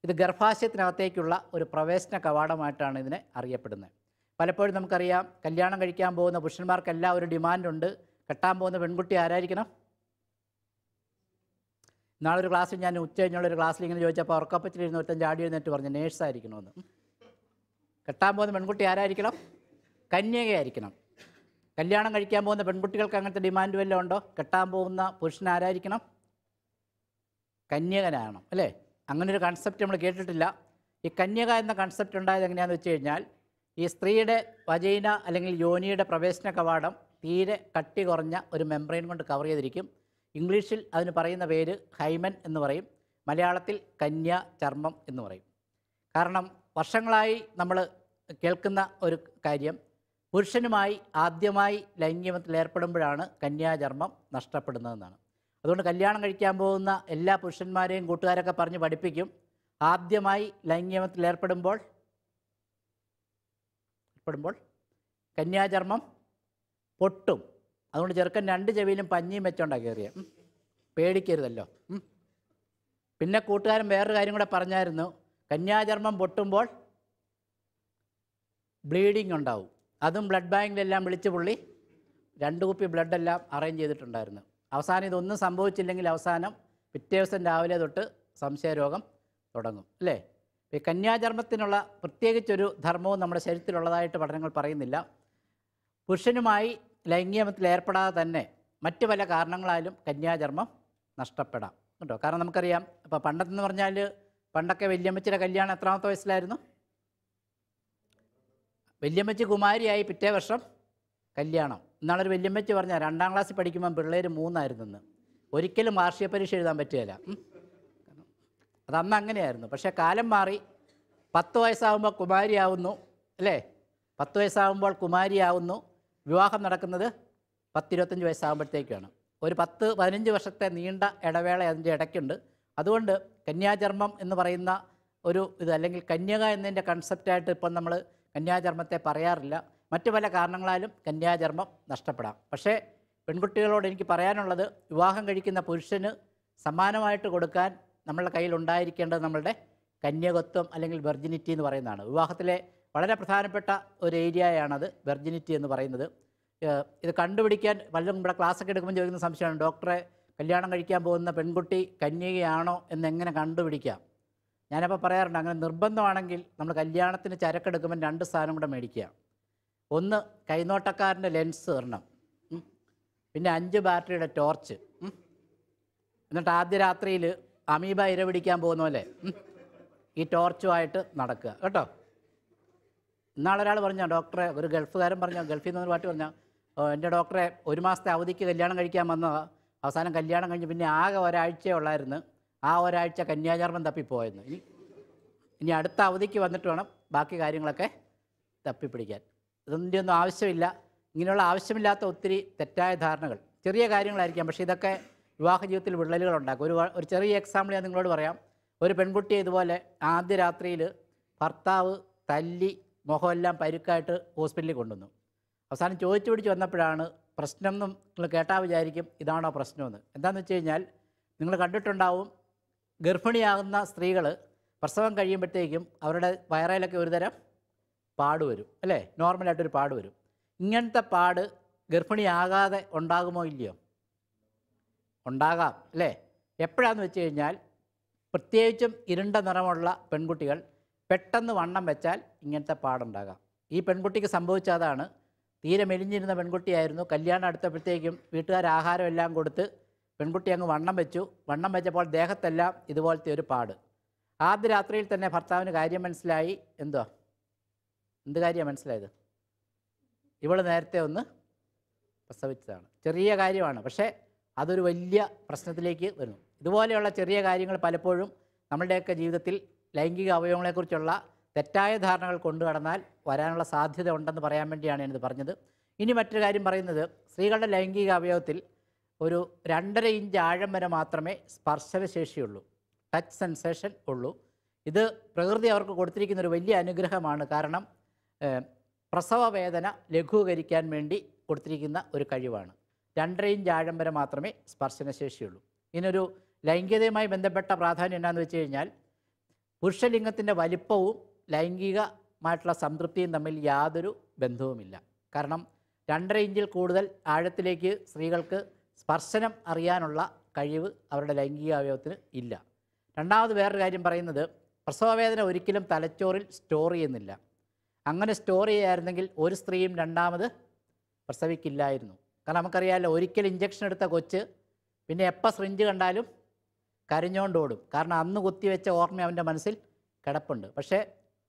ഇത് ഗർഭാശയത്തിനകത്തേക്കുള്ള ഒരു പ്രവേശന കവാടമായിട്ടാണ് ഇതിനെ അറിയപ്പെടുന്നത് പലപ്പോഴും നമുക്കറിയാം കല്യാണം കഴിക്കാൻ പോകുന്ന പുരുഷന്മാർക്കെല്ലാം ഒരു ഡിമാൻഡുണ്ട് കെട്ടാൻ പോകുന്ന പെൺകുട്ടി ആരായിരിക്കണം നാളൊരു ക്ലാസ്സിൽ ഞാൻ ഉച്ച കഴിഞ്ഞുള്ളൊരു ഒരു ക്ലാസ്സിൽ ഇങ്ങനെ ചോദിച്ചപ്പോൾ ഉറക്കപ്പച്ചിലിരുന്ന് ഒരുത്തൻ ചാടി എഴുന്നേറ്റ് പറഞ്ഞു നേഴ്സായിരിക്കണമെന്ന് കെട്ടാൻ പോകുന്ന പെൺകുട്ടി ആരായിരിക്കണം കന്യകയായിരിക്കണം കല്യാണം കഴിക്കാൻ പോകുന്ന പെൺകുട്ടികൾക്ക് അങ്ങനത്തെ ഡിമാൻഡ് വല്ലതും ഉണ്ടോ കെട്ടാൻ പോകുന്ന പുരുഷൻ ആരായിരിക്കണം കന്യകനാകണം അല്ലേ അങ്ങനെ ഒരു കൺസെപ്റ്റ് നമ്മൾ കേട്ടിട്ടില്ല ഈ കന്യക എന്ന കൺസെപ്റ്റ് ഉണ്ടായത് എങ്ങനെയാണെന്ന് വെച്ച് കഴിഞ്ഞാൽ ഈ സ്ത്രീയുടെ വജൈന അല്ലെങ്കിൽ യോനിയുടെ പ്രവേശന കവാടം തീരെ കട്ടി കുറഞ്ഞ ഒരു മെംബ്രെയിൻ കൊണ്ട് കവർ ചെയ്തിരിക്കും ഇംഗ്ലീഷിൽ അതിന് പറയുന്ന പേര് ഹൈമൻ എന്ന് പറയും മലയാളത്തിൽ കന്യ ചർമ്മം എന്ന് പറയും കാരണം വർഷങ്ങളായി നമ്മൾ കേൾക്കുന്ന ഒരു കാര്യം പുരുഷനുമായി ആദ്യമായി ലൈംഗികത്തിൽ ഏർപ്പെടുമ്പോഴാണ് കന്യാചർമ്മം നഷ്ടപ്പെടുന്നതെന്നാണ് അതുകൊണ്ട് കല്യാണം കഴിക്കാൻ പോകുന്ന എല്ലാ പുരുഷന്മാരെയും കൂട്ടുകാരൊക്കെ പറഞ്ഞ് പഠിപ്പിക്കും ആദ്യമായി ലൈംഗികത്തിൽ ഏർപ്പെടുമ്പോൾ ഏർപ്പെടുമ്പോൾ കന്യാചർമ്മം പൊട്ടും അതുകൊണ്ട് ചെറുക്കൻ രണ്ട് ചെവിയിലും പഞ്ഞിയും വെച്ചോണ്ടാണ് കയറിയ പേടിക്കരുതല്ലോ പിന്നെ കൂട്ടുകാരൻ വേറൊരു കാര്യം കൂടെ പറഞ്ഞായിരുന്നു കന്യാചർമ്മം പൊട്ടുമ്പോൾ ബ്ലീഡിങ് ഉണ്ടാവും അതും ബ്ലഡ് ബാങ്കിലെല്ലാം വിളിച്ച് പുള്ളി രണ്ട് കുപ്പി ബ്ലഡ് എല്ലാം അറേഞ്ച് ചെയ്തിട്ടുണ്ടായിരുന്നു അവസാനം ഇതൊന്നും സംഭവിച്ചില്ലെങ്കിൽ അവസാനം പിറ്റേ ദിവസം രാവിലെ തൊട്ട് സംശയരോഗം തുടങ്ങും അല്ലേ ഈ കന്യാചർമ്മത്തിനുള്ള പ്രത്യേകിച്ചൊരു ധർമ്മവും നമ്മുടെ ശരീരത്തിലുള്ളതായിട്ട് പഠനങ്ങൾ പറയുന്നില്ല പുരുഷനുമായി ലൈംഗികമത്തിൽ ഏർപ്പെടാതെ തന്നെ മറ്റു പല കാരണങ്ങളാലും കന്യാചർമ്മം നഷ്ടപ്പെടാം കേട്ടോ കാരണം നമുക്കറിയാം ഇപ്പോൾ പണ്ടെന്ന് പറഞ്ഞാൽ പണ്ടൊക്കെ വല്യമ്മച്ചിയുടെ കല്യാണം എത്രാമത്തെ വയസ്സിലായിരുന്നു വല്യമ്മച്ചി കുമാരിയായി പിറ്റേ വർഷം കല്യാണം ഇന്നാളൊരു വല്യമ്മച്ച് പറഞ്ഞ രണ്ടാം ക്ലാസ്സിൽ പഠിക്കുമ്പോൾ പിള്ളേർ എന്ന് ഒരിക്കലും വാർഷിക പരീക്ഷ എഴുതാൻ പറ്റുകയില്ല അത് അന്ന് അങ്ങനെയായിരുന്നു പക്ഷേ കാലം മാറി പത്ത് വയസ്സാകുമ്പോൾ കുമാരിയാവുന്നു അല്ലേ പത്ത് വയസ്സാകുമ്പോൾ കുമാരിയാവുന്നു വിവാഹം നടക്കുന്നത് പത്തിരുപത്തഞ്ച് വയസ്സാകുമ്പോഴത്തേക്കാണ് ഒരു പത്ത് പതിനഞ്ച് വർഷത്തെ നീണ്ട ഇടവേള അതിൻ്റെ ഇടയ്ക്കുണ്ട് അതുകൊണ്ട് കന്യാചർമ്മം എന്ന് പറയുന്ന ഒരു ഇത് അല്ലെങ്കിൽ കന്യക എന്നതിൻ്റെ കൺസെപ്റ്റായിട്ട് ഇപ്പം നമ്മൾ കന്യാചർമ്മത്തെ പറയാറില്ല മറ്റു പല കാരണങ്ങളാലും കന്യാചർമ്മം നഷ്ടപ്പെടാം പക്ഷേ പെൺകുട്ടികളോട് എനിക്ക് പറയാനുള്ളത് വിവാഹം കഴിക്കുന്ന പുരുഷന് സമ്മാനമായിട്ട് കൊടുക്കാൻ നമ്മളുടെ കയ്യിൽ ഉണ്ടായിരിക്കേണ്ടത് നമ്മളുടെ കന്യകത്വം അല്ലെങ്കിൽ വെർജിനിറ്റി എന്ന് പറയുന്നതാണ് വിവാഹത്തിലെ വളരെ പ്രധാനപ്പെട്ട ഒരു ഏരിയയാണത് വെർജിനിറ്റി എന്ന് പറയുന്നത് ഇത് കണ്ടുപിടിക്കാൻ പലരും ഇവിടെ ക്ലാസ്സൊക്കെ എടുക്കുമ്പോൾ ചോദിക്കുന്ന സംശയമാണ് ഡോക്ടറെ കല്യാണം കഴിക്കാൻ പോകുന്ന പെൺകുട്ടി കന്യകയാണോ എന്ന് എങ്ങനെ കണ്ടുപിടിക്കാം ഞാനപ്പോൾ പറയാറുണ്ട് അങ്ങനെ നിർബന്ധമാണെങ്കിൽ നമ്മൾ കല്യാണത്തിന് ചരക്കെടുക്കുമ്പോൾ രണ്ട് സ്ഥാനം കൂടെ മേടിക്കുക ഒന്ന് കൈനോട്ടക്കാരൻ്റെ ലെൻസ് തരണം പിന്നെ അഞ്ച് ബാറ്ററിയുടെ ടോർച്ച് എന്നിട്ട് ആദ്യ രാത്രിയിൽ അമീബ ഇര പിടിക്കാൻ പോകുന്ന പോലെ ഈ ടോർച്ചുമായിട്ട് നടക്കുക കേട്ടോ ഇന്നാളൊരാൾ പറഞ്ഞോ ഡോക്ടറെ ഒരു ഗൾഫുകാരൻ പറഞ്ഞോ ഗൾഫിൽ നിന്ന് ഒരു പാട്ട് പറഞ്ഞോ എൻ്റെ ഡോക്ടറെ ഒരു മാസത്തെ അവധിക്ക് കല്യാണം കഴിക്കാൻ വന്നതാണ് അവസാനം കല്യാണം കഴിഞ്ഞ് പിന്നെ ആകെ ഒരാഴ്ചയേ ഉള്ളായിരുന്നു ആ ഒരാഴ്ച കന്യാചർമ്മം തപ്പിപ്പോയെന്ന് ഇനി ഇനി അടുത്ത അവധിക്ക് വന്നിട്ട് വേണം ബാക്കി കാര്യങ്ങളൊക്കെ തപ്പിപ്പിടിക്കാൻ ഇതിൻ്റെ ഒന്നും ആവശ്യമില്ല ഇങ്ങനെയുള്ള ആവശ്യമില്ലാത്ത ഒത്തിരി തെറ്റായ ധാരണകൾ ചെറിയ കാര്യങ്ങളായിരിക്കാം പക്ഷേ ഇതൊക്കെ വിവാഹ ജീവിതത്തിൽ വിള്ളലുകൾ ഉണ്ടാക്കും ഒരു ഒരു ചെറിയ എക്സാമ്പിൾ ഞാൻ നിങ്ങളോട് പറയാം ഒരു പെൺകുട്ടി ഇതുപോലെ ആദ്യ രാത്രിയിൽ ഭർത്താവ് തല്ലി മുഖമെല്ലാം പരുക്കായിട്ട് ഹോസ്പിറ്റലിൽ കൊണ്ടുവന്നു അവസാനം ചോദിച്ചു പിടിച്ച് വന്നപ്പോഴാണ് പ്രശ്നം എന്നും നിങ്ങൾ കേട്ടാൽ വിചാരിക്കും ഇതാണോ പ്രശ്നമെന്ന് എന്താണെന്ന് വെച്ച് കഴിഞ്ഞാൽ നിങ്ങൾ കണ്ടിട്ടുണ്ടാവും ഗർഭിണിയാകുന്ന സ്ത്രീകൾ പ്രസവം കഴിയുമ്പോഴത്തേക്കും അവരുടെ വയറയിലൊക്കെ ഒരുതരം പാട് വരും അല്ലേ നോർമലായിട്ടൊരു പാട് വരും ഇങ്ങനത്തെ പാട് ഗർഭിണിയാകാതെ ഉണ്ടാകുമോ ഇല്ലയോ ഉണ്ടാകാം അല്ലേ എപ്പോഴാന്ന് വെച്ച് കഴിഞ്ഞാൽ പ്രത്യേകിച്ചും ഇരുണ്ട നിറമുള്ള പെൺകുട്ടികൾ പെട്ടെന്ന് വണ്ണം വെച്ചാൽ ഇങ്ങനത്തെ പാടുണ്ടാകാം ഈ പെൺകുട്ടിക്ക് സംഭവിച്ചതാണ് തീരെ മെലിഞ്ഞിരുന്ന പെൺകുട്ടിയായിരുന്നു കല്യാണം അടുത്തപ്പോഴത്തേക്കും വീട്ടുകാർ ആഹാരം എല്ലാം കൊടുത്ത് പെൺകുട്ടി അങ്ങ് വണ്ണം വെച്ചു വണ്ണം വെച്ചപ്പോൾ ദേഹത്തെല്ലാം ഇതുപോലത്തെ ഒരു പാട് ആദ്യ രാത്രിയിൽ തന്നെ ഭർത്താവിന് കാര്യം മനസ്സിലായി എന്തുവാ എന്ത് കാര്യമാണ് മനസ്സിലായത് ഇവൾ നേരത്തെ ഒന്ന് പ്രസവിച്ചതാണ് ചെറിയ കാര്യമാണ് പക്ഷേ അതൊരു വലിയ പ്രശ്നത്തിലേക്ക് വരുന്നു ഇതുപോലെയുള്ള ചെറിയ കാര്യങ്ങൾ പലപ്പോഴും നമ്മളുടെയൊക്കെ ജീവിതത്തിൽ ലൈംഗിക അവയവങ്ങളെക്കുറിച്ചുള്ള തെറ്റായ ധാരണകൾ കൊണ്ടു കടന്നാൽ വരാനുള്ള സാധ്യത ഉണ്ടെന്ന് പറയാൻ വേണ്ടിയാണ് ഞാനിത് പറഞ്ഞത് ഇനി മറ്റൊരു കാര്യം പറയുന്നത് സ്ത്രീകളുടെ ലൈംഗിക അവയവത്തിൽ ഒരു രണ്ടര ഇഞ്ച് ആഴം വരെ മാത്രമേ സ്പർശനശേഷിയുള്ളൂ ടച്ച് സെൻസേഷൻ ഉള്ളൂ ഇത് പ്രകൃതി അവർക്ക് കൊടുത്തിരിക്കുന്ന ഒരു വലിയ അനുഗ്രഹമാണ് കാരണം പ്രസവ വേദന ലഘൂകരിക്കാൻ വേണ്ടി കൊടുത്തിരിക്കുന്ന ഒരു കഴിവാണ് രണ്ടരയും ഇഞ്ച് ആഴം വരെ മാത്രമേ സ്പർശനശേഷിയുള്ളൂ ഇതിനൊരു ലൈംഗികതയുമായി ബന്ധപ്പെട്ട പ്രാധാന്യം എന്താണെന്ന് വെച്ച് കഴിഞ്ഞാൽ പുരുഷലിംഗത്തിൻ്റെ വലിപ്പവും ലൈംഗികമായിട്ടുള്ള സംതൃപ്തിയും തമ്മിൽ യാതൊരു ബന്ധവുമില്ല കാരണം രണ്ടര ഇഞ്ചിൽ കൂടുതൽ ആഴത്തിലേക്ക് സ്ത്രീകൾക്ക് സ്പർശനം അറിയാനുള്ള കഴിവ് അവരുടെ ലൈംഗിക അവയവത്തിന് ഇല്ല രണ്ടാമത് വേറൊരു കാര്യം പറയുന്നത് പ്രസവവേദന ഒരിക്കലും തലച്ചോറിൽ സ്റ്റോർ ചെയ്യുന്നില്ല അങ്ങനെ സ്റ്റോർ ചെയ്യായിരുന്നെങ്കിൽ ഒരു സ്ത്രീയും രണ്ടാമത് പ്രസവിക്കില്ലായിരുന്നു കാരണം നമുക്കറിയാമല്ലോ ഒരിക്കൽ ഇഞ്ചക്ഷൻ എടുത്ത കൊച്ച് പിന്നെ എപ്പോൾ സ്രിഞ്ച് കണ്ടാലും കരഞ്ഞോണ്ടോടും കാരണം അന്ന് കുത്തിവെച്ച ഓർമ്മ അവൻ്റെ മനസ്സിൽ കിടപ്പുണ്ട് പക്ഷേ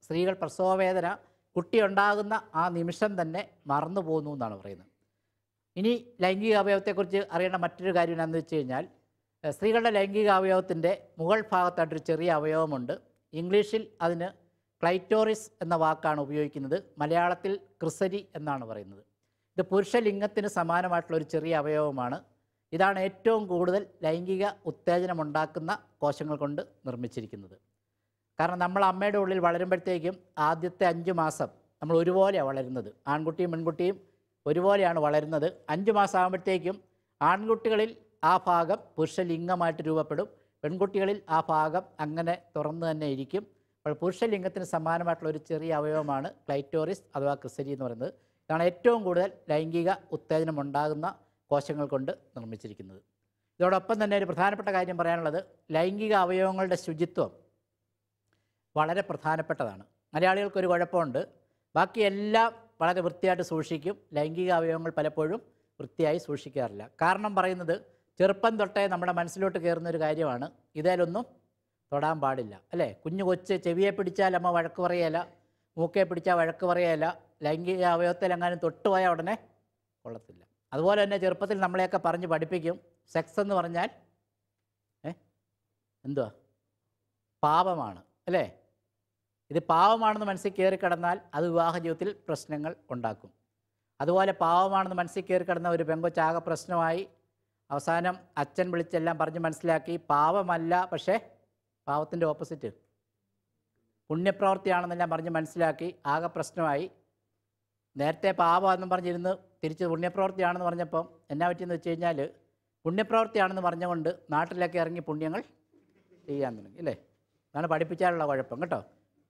സ്ത്രീകൾ പ്രസവവേദന ഉണ്ടാകുന്ന ആ നിമിഷം തന്നെ മറന്നു പോകുന്നു എന്നാണ് പറയുന്നത് ഇനി ലൈംഗിക അവയവത്തെക്കുറിച്ച് അറിയേണ്ട മറ്റൊരു കാര്യം എന്താണെന്ന് വെച്ച് കഴിഞ്ഞാൽ സ്ത്രീകളുടെ ലൈംഗിക അവയവത്തിൻ്റെ മുകൾ ഭാഗത്തായിട്ടൊരു ചെറിയ അവയവമുണ്ട് ഇംഗ്ലീഷിൽ അതിന് ക്ലൈറ്റോറിസ് എന്ന വാക്കാണ് ഉപയോഗിക്കുന്നത് മലയാളത്തിൽ ക്രിസരി എന്നാണ് പറയുന്നത് ഇത് പുരുഷ ലിംഗത്തിന് സമാനമായിട്ടുള്ള ഒരു ചെറിയ അവയവമാണ് ഇതാണ് ഏറ്റവും കൂടുതൽ ലൈംഗിക ഉത്തേജനമുണ്ടാക്കുന്ന കോശങ്ങൾ കൊണ്ട് നിർമ്മിച്ചിരിക്കുന്നത് കാരണം നമ്മൾ അമ്മയുടെ ഉള്ളിൽ വളരുമ്പോഴത്തേക്കും ആദ്യത്തെ അഞ്ച് മാസം നമ്മൾ ഒരുപോലെയാണ് വളരുന്നത് ആൺകുട്ടിയും പെൺകുട്ടിയും ഒരുപോലെയാണ് വളരുന്നത് അഞ്ച് മാസം ആകുമ്പോഴത്തേക്കും ആൺകുട്ടികളിൽ ആ ഭാഗം പുരുഷ ലിംഗമായിട്ട് രൂപപ്പെടും പെൺകുട്ടികളിൽ ആ ഭാഗം അങ്ങനെ തുറന്നു തന്നെ ഇരിക്കും അപ്പോൾ പുരുഷലിംഗത്തിന് സമാനമായിട്ടുള്ള ഒരു ചെറിയ അവയവമാണ് ക്ലൈറ്റോറിസ് അഥവാ ക്രിസരി എന്ന് പറയുന്നത് ഇതാണ് ഏറ്റവും കൂടുതൽ ലൈംഗിക ഉത്തേജനം ഉണ്ടാകുന്ന കോശങ്ങൾ കൊണ്ട് നിർമ്മിച്ചിരിക്കുന്നത് ഇതോടൊപ്പം തന്നെ ഒരു പ്രധാനപ്പെട്ട കാര്യം പറയാനുള്ളത് ലൈംഗിക അവയവങ്ങളുടെ ശുചിത്വം വളരെ പ്രധാനപ്പെട്ടതാണ് മലയാളികൾക്കൊരു കുഴപ്പമുണ്ട് ബാക്കി എല്ലാം വളരെ വൃത്തിയായിട്ട് സൂക്ഷിക്കും ലൈംഗിക അവയവങ്ങൾ പലപ്പോഴും വൃത്തിയായി സൂക്ഷിക്കാറില്ല കാരണം പറയുന്നത് ചെറുപ്പം തൊട്ടേ നമ്മുടെ മനസ്സിലോട്ട് കയറുന്ന ഒരു കാര്യമാണ് ഇതിലൊന്നും തൊടാൻ പാടില്ല അല്ലേ കുഞ്ഞു കൊച്ച് ചെവിയെ പിടിച്ചാൽ അമ്മ വഴക്ക് പറയല മൂക്കെ പിടിച്ചാൽ വഴക്ക് പറയല ലൈംഗിക അവയവത്തിൽ എങ്ങാനും തൊട്ടുപോയാൽ ഉടനെ കൊള്ളത്തില്ല അതുപോലെ തന്നെ ചെറുപ്പത്തിൽ നമ്മളെയൊക്കെ പറഞ്ഞ് പഠിപ്പിക്കും സെക്സ് എന്ന് പറഞ്ഞാൽ ഏ എന്തുവാ പാപമാണ് അല്ലേ ഇത് പാപമാണെന്ന് മനസ്സിൽ കയറി കിടന്നാൽ അത് വിവാഹ ജീവിതത്തിൽ പ്രശ്നങ്ങൾ ഉണ്ടാക്കും അതുപോലെ പാവമാണെന്ന് മനസ്സിൽ കയറി കിടന്ന ഒരു പെങ്കൊച്ചാകെ പ്രശ്നമായി അവസാനം അച്ഛൻ വിളിച്ചെല്ലാം പറഞ്ഞ് മനസ്സിലാക്കി പാവമല്ല പക്ഷേ പാവത്തിൻ്റെ ഓപ്പോസിറ്റ് പുണ്യപ്രവൃത്തിയാണെന്നെല്ലാം പറഞ്ഞ് മനസ്സിലാക്കി ആകെ പ്രശ്നമായി നേരത്തെ പാപമെന്നും പറഞ്ഞിരുന്ന് തിരിച്ച് പുണ്യപ്രവർത്തിയാണെന്ന് പറഞ്ഞപ്പം എന്നാ പറ്റിയെന്ന് വെച്ച് കഴിഞ്ഞാൽ പുണ്യപ്രവർത്തിയാണെന്ന് പറഞ്ഞുകൊണ്ട് നാട്ടിലൊക്കെ ഇറങ്ങി പുണ്യങ്ങൾ ചെയ്യാൻ തുടങ്ങി അല്ലേ അതാണ് പഠിപ്പിച്ചാലുള്ള കുഴപ്പം കേട്ടോ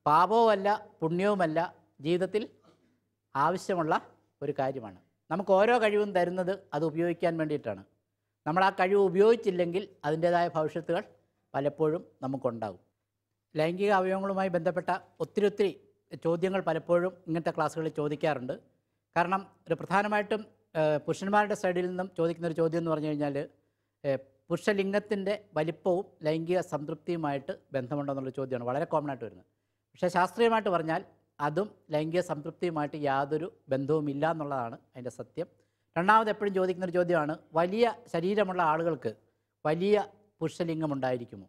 പാപവുമല്ല പുണ്യവുമല്ല ജീവിതത്തിൽ ആവശ്യമുള്ള ഒരു കാര്യമാണ് നമുക്ക് ഓരോ കഴിവും തരുന്നത് അത് ഉപയോഗിക്കാൻ വേണ്ടിയിട്ടാണ് നമ്മൾ ആ കഴിവ് ഉപയോഗിച്ചില്ലെങ്കിൽ അതിൻ്റേതായ ഭവിഷ്യത്തുകൾ പലപ്പോഴും നമുക്കുണ്ടാകും ലൈംഗിക അവയവങ്ങളുമായി ബന്ധപ്പെട്ട ഒത്തിരി ഒത്തിരി ചോദ്യങ്ങൾ പലപ്പോഴും ഇങ്ങനത്തെ ക്ലാസ്സുകളിൽ ചോദിക്കാറുണ്ട് കാരണം ഒരു പ്രധാനമായിട്ടും പുരുഷന്മാരുടെ സൈഡിൽ നിന്നും ചോദിക്കുന്ന ഒരു ചോദ്യം എന്ന് പറഞ്ഞു കഴിഞ്ഞാൽ പുരുഷലിംഗത്തിൻ്റെ വലിപ്പവും ലൈംഗിക സംതൃപ്തിയുമായിട്ട് ബന്ധമുണ്ടോ എന്നുള്ള ചോദ്യമാണ് വളരെ കോമൺ ആയിട്ട് വരുന്നത് പക്ഷേ ശാസ്ത്രീയമായിട്ട് പറഞ്ഞാൽ അതും ലൈംഗിക സംതൃപ്തിയുമായിട്ട് യാതൊരു ബന്ധവുമില്ല എന്നുള്ളതാണ് അതിൻ്റെ സത്യം രണ്ടാമത് എപ്പോഴും ചോദിക്കുന്നൊരു ചോദ്യമാണ് വലിയ ശരീരമുള്ള ആളുകൾക്ക് വലിയ പുരുഷലിംഗം ഉണ്ടായിരിക്കുമോ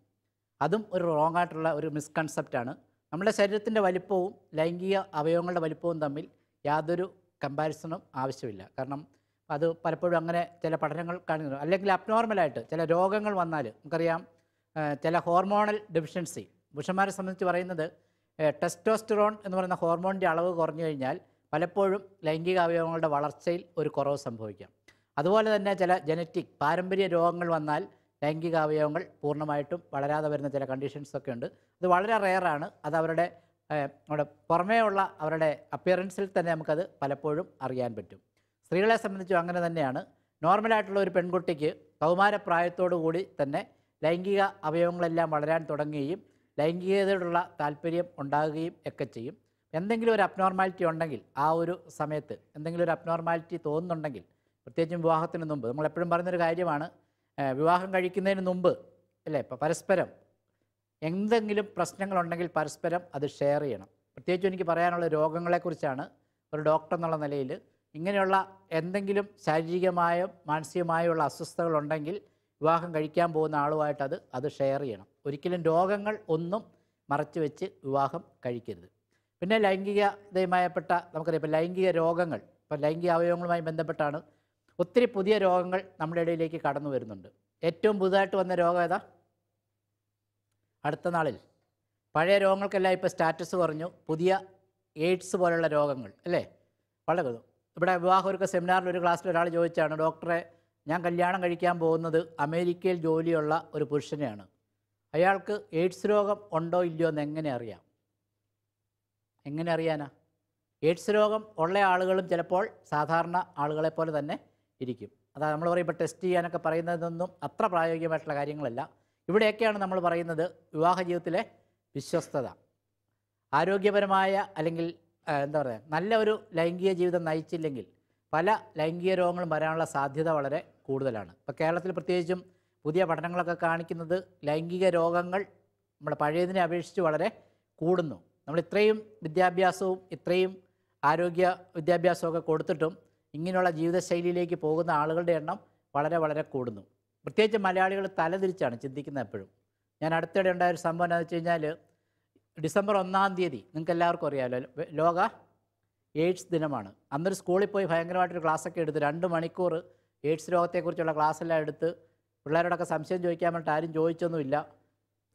അതും ഒരു റോങ് ആയിട്ടുള്ള ഒരു മിസ്കൺസെപ്റ്റാണ് നമ്മുടെ ശരീരത്തിൻ്റെ വലിപ്പവും ലൈംഗിക അവയവങ്ങളുടെ വലിപ്പവും തമ്മിൽ യാതൊരു കമ്പാരിസണും ആവശ്യമില്ല കാരണം അത് പലപ്പോഴും അങ്ങനെ ചില പഠനങ്ങൾ കാണുന്നു അല്ലെങ്കിൽ അബ്നോർമലായിട്ട് ചില രോഗങ്ങൾ വന്നാൽ നമുക്കറിയാം ചില ഹോർമോണൽ ഡെഫിഷ്യൻസി പുരുഷന്മാരെ സംബന്ധിച്ച് പറയുന്നത് ടെസ്റ്റോസ്റ്ററോൺ എന്ന് പറയുന്ന ഹോർമോണിൻ്റെ അളവ് കുറഞ്ഞു കഴിഞ്ഞാൽ പലപ്പോഴും ലൈംഗിക അവയവങ്ങളുടെ വളർച്ചയിൽ ഒരു കുറവ് സംഭവിക്കാം അതുപോലെ തന്നെ ചില ജനറ്റിക് പാരമ്പര്യ രോഗങ്ങൾ വന്നാൽ ലൈംഗിക അവയവങ്ങൾ പൂർണ്ണമായിട്ടും വളരാതെ വരുന്ന ചില കണ്ടീഷൻസൊക്കെ ഉണ്ട് അത് വളരെ റെയറാണ് അത് അവരുടെ നമ്മുടെ പുറമേ ഉള്ള അവരുടെ അപ്പിയറൻസിൽ തന്നെ നമുക്കത് പലപ്പോഴും അറിയാൻ പറ്റും സ്ത്രീകളെ സംബന്ധിച്ചും അങ്ങനെ തന്നെയാണ് നോർമലായിട്ടുള്ള ഒരു പെൺകുട്ടിക്ക് കൗമാരപ്രായത്തോടു കൂടി തന്നെ ലൈംഗിക അവയവങ്ങളെല്ലാം വളരാൻ തുടങ്ങുകയും ലൈംഗികതയോടുള്ള താല്പര്യം ഉണ്ടാകുകയും ഒക്കെ ചെയ്യും എന്തെങ്കിലും ഒരു അബ്നോർമാലിറ്റി ഉണ്ടെങ്കിൽ ആ ഒരു സമയത്ത് എന്തെങ്കിലും ഒരു അബ്നോർമാലിറ്റി തോന്നുന്നുണ്ടെങ്കിൽ പ്രത്യേകിച്ചും വിവാഹത്തിന് മുമ്പ് നമ്മൾ എപ്പോഴും പറയുന്നൊരു കാര്യമാണ് വിവാഹം കഴിക്കുന്നതിന് മുമ്പ് അല്ലേ ഇപ്പം പരസ്പരം എന്തെങ്കിലും പ്രശ്നങ്ങളുണ്ടെങ്കിൽ പരസ്പരം അത് ഷെയർ ചെയ്യണം പ്രത്യേകിച്ചും എനിക്ക് പറയാനുള്ള രോഗങ്ങളെക്കുറിച്ചാണ് ഒരു ഡോക്ടർ എന്നുള്ള നിലയിൽ ഇങ്ങനെയുള്ള എന്തെങ്കിലും ശാരീരികമായോ മാനസികമായുള്ള അസ്വസ്ഥതകളുണ്ടെങ്കിൽ വിവാഹം കഴിക്കാൻ പോകുന്ന ആളുമായിട്ട് അത് അത് ഷെയർ ചെയ്യണം ഒരിക്കലും രോഗങ്ങൾ ഒന്നും മറച്ചു വെച്ച് വിവാഹം കഴിക്കരുത് പിന്നെ ലൈംഗികതയുമായപ്പെട്ട നമുക്കറിയാം ഇപ്പോൾ ലൈംഗിക രോഗങ്ങൾ ഇപ്പോൾ ലൈംഗിക അവയവങ്ങളുമായി ബന്ധപ്പെട്ടാണ് ഒത്തിരി പുതിയ രോഗങ്ങൾ നമ്മുടെ ഇടയിലേക്ക് കടന്നു വരുന്നുണ്ട് ഏറ്റവും പുതുതായിട്ട് വന്ന രോഗം ഏതാ അടുത്ത നാളിൽ പഴയ രോഗങ്ങൾക്കെല്ലാം ഇപ്പോൾ സ്റ്റാറ്റസ് കുറഞ്ഞു പുതിയ എയ്ഡ്സ് പോലുള്ള രോഗങ്ങൾ അല്ലേ വളരെ ഇവിടെ വിവാഹമൊരുക്ക സെമിനാറിൽ ഒരു ക്ലാസ്സിൽ ഒരാൾ ചോദിച്ചാണ് ഡോക്ടറെ ഞാൻ കല്യാണം കഴിക്കാൻ പോകുന്നത് അമേരിക്കയിൽ ജോലിയുള്ള ഒരു പുരുഷനെയാണ് അയാൾക്ക് എയ്ഡ്സ് രോഗം ഉണ്ടോ ഇല്ലയോ എന്ന് എങ്ങനെ അറിയാം എങ്ങനെ അറിയാനാ എയ്ഡ്സ് രോഗം ഉള്ള ആളുകളും ചിലപ്പോൾ സാധാരണ ആളുകളെപ്പോലെ തന്നെ ഇരിക്കും അതാ നമ്മൾ പറയും ഇപ്പോൾ ടെസ്റ്റ് ചെയ്യാനൊക്കെ പറയുന്നതൊന്നും അത്ര പ്രായോഗികമായിട്ടുള്ള കാര്യങ്ങളല്ല ഇവിടെയൊക്കെയാണ് നമ്മൾ പറയുന്നത് വിവാഹ ജീവിതത്തിലെ വിശ്വസ്തത ആരോഗ്യപരമായ അല്ലെങ്കിൽ എന്താ പറയുക നല്ല ഒരു ലൈംഗിക ജീവിതം നയിച്ചില്ലെങ്കിൽ പല ലൈംഗിക രോഗങ്ങളും വരാനുള്ള സാധ്യത വളരെ കൂടുതലാണ് ഇപ്പോൾ കേരളത്തിൽ പ്രത്യേകിച്ചും പുതിയ പഠനങ്ങളൊക്കെ കാണിക്കുന്നത് ലൈംഗിക രോഗങ്ങൾ നമ്മുടെ പഴയതിനെ അപേക്ഷിച്ച് വളരെ കൂടുന്നു നമ്മൾ ഇത്രയും വിദ്യാഭ്യാസവും ഇത്രയും ആരോഗ്യ വിദ്യാഭ്യാസമൊക്കെ കൊടുത്തിട്ടും ഇങ്ങനെയുള്ള ജീവിതശൈലിയിലേക്ക് പോകുന്ന ആളുകളുടെ എണ്ണം വളരെ വളരെ കൂടുന്നു പ്രത്യേകിച്ച് മലയാളികൾ തലതിരിച്ചാണ് ചിന്തിക്കുന്നത് എപ്പോഴും ഞാൻ അടുത്തിടെ ഉണ്ടായ ഒരു സംഭവം എന്താണെന്ന് വെച്ച് കഴിഞ്ഞാൽ ഡിസംബർ ഒന്നാം തീയതി നിങ്ങൾക്ക് എല്ലാവർക്കും അറിയാമല്ലോ ലോക എയ്ഡ്സ് ദിനമാണ് അന്നൊരു സ്കൂളിൽ പോയി ഭയങ്കരമായിട്ടൊരു ക്ലാസ്സൊക്കെ എടുത്ത് രണ്ട് മണിക്കൂർ എയ്ഡ്സ് രോഗത്തെക്കുറിച്ചുള്ള ക്ലാസ്സെല്ലാം എടുത്ത് പിള്ളേരോടൊക്കെ സംശയം ചോദിക്കാൻ വേണ്ടിയിട്ട് ആരും ചോദിച്ചൊന്നുമില്ല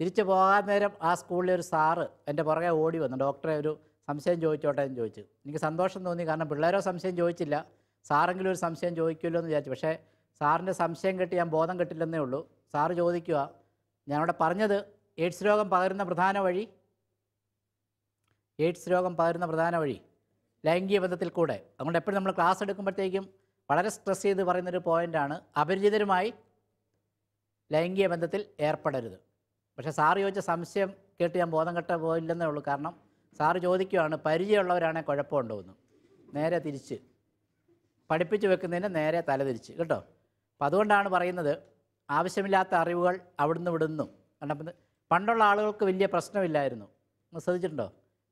തിരിച്ചു പോകാൻ നേരം ആ സ്കൂളിലെ ഒരു സാറ് എൻ്റെ പുറകെ ഓടി വന്നു ഡോക്ടറെ ഒരു സംശയം ചോദിച്ചോട്ടെ എന്ന് ചോദിച്ചു എനിക്ക് സന്തോഷം തോന്നി കാരണം പിള്ളേരോ സംശയം ചോദിച്ചില്ല സാറെങ്കിലും ഒരു സംശയം ചോദിക്കുമല്ലോ എന്ന് വിചാരിച്ചു പക്ഷേ സാറിൻ്റെ സംശയം കെട്ടി ഞാൻ ബോധം കെട്ടില്ലെന്നേ ഉള്ളൂ സാറ് ചോദിക്കുക ഞാനവിടെ പറഞ്ഞത് എയ്ഡ്സ് രോഗം പകരുന്ന പ്രധാന വഴി എയ്ഡ്സ് രോഗം പകരുന്ന പ്രധാന വഴി ലൈംഗിക ബന്ധത്തിൽ കൂടെ അതുകൊണ്ട് എപ്പോഴും നമ്മൾ ക്ലാസ് എടുക്കുമ്പോഴത്തേക്കും വളരെ സ്ട്രെസ് ചെയ്ത് പറയുന്നൊരു പോയിൻ്റാണ് അപരിചിതരുമായി ലൈംഗിക ബന്ധത്തിൽ ഏർപ്പെടരുത് പക്ഷേ സാറ് ചോദിച്ച സംശയം കേട്ട് ഞാൻ ബോധം കെട്ട പോയില്ലെന്നേ ഉള്ളൂ കാരണം സാറ് ചോദിക്കുകയാണ് പരിചയമുള്ളവരാണെങ്കിൽ കുഴപ്പമുണ്ടോ എന്ന് നേരെ തിരിച്ച് പഠിപ്പിച്ചു വെക്കുന്നതിന് നേരെ തലതിരിച്ച് കേട്ടോ അപ്പം അതുകൊണ്ടാണ് പറയുന്നത് ആവശ്യമില്ലാത്ത അറിവുകൾ അവിടുന്ന് വിടുന്നു കാരണം പണ്ടുള്ള ആളുകൾക്ക് വലിയ പ്രശ്നമില്ലായിരുന്നു ശ്രദ്ധിച്ചിട്ടുണ്ടോ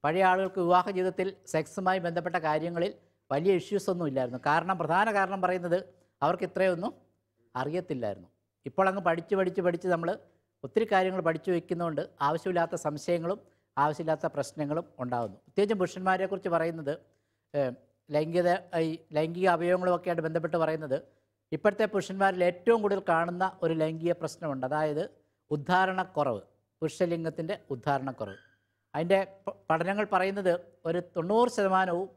പഴയ ആളുകൾക്ക് വിവാഹ ജീവിതത്തിൽ സെക്സുമായി ബന്ധപ്പെട്ട കാര്യങ്ങളിൽ വലിയ ഇഷ്യൂസ് ഒന്നും ഇല്ലായിരുന്നു കാരണം പ്രധാന കാരണം പറയുന്നത് അവർക്ക് ഇത്രയൊന്നും അറിയത്തില്ലായിരുന്നു ഇപ്പോൾ അങ്ങ് പഠിച്ച് പഠിച്ച് പഠിച്ച് നമ്മൾ ഒത്തിരി കാര്യങ്ങൾ പഠിച്ചു വയ്ക്കുന്നതുകൊണ്ട് ആവശ്യമില്ലാത്ത സംശയങ്ങളും ആവശ്യമില്ലാത്ത പ്രശ്നങ്ങളും ഉണ്ടാകുന്നു പ്രത്യേകിച്ചും പുരുഷന്മാരെക്കുറിച്ച് പറയുന്നത് ലൈംഗിക ഈ ലൈംഗിക അവയവങ്ങളുമൊക്കെയായിട്ട് ബന്ധപ്പെട്ട് പറയുന്നത് ഇപ്പോഴത്തെ പുരുഷന്മാരിൽ ഏറ്റവും കൂടുതൽ കാണുന്ന ഒരു ലൈംഗിക പ്രശ്നമുണ്ട് അതായത് ഉദ്ധാരണക്കുറവ് പുരുഷലിംഗത്തിൻ്റെ ഉദ്ധാരണക്കുറവ് അതിൻ്റെ പഠനങ്ങൾ പറയുന്നത് ഒരു തൊണ്ണൂറ് ശതമാനവും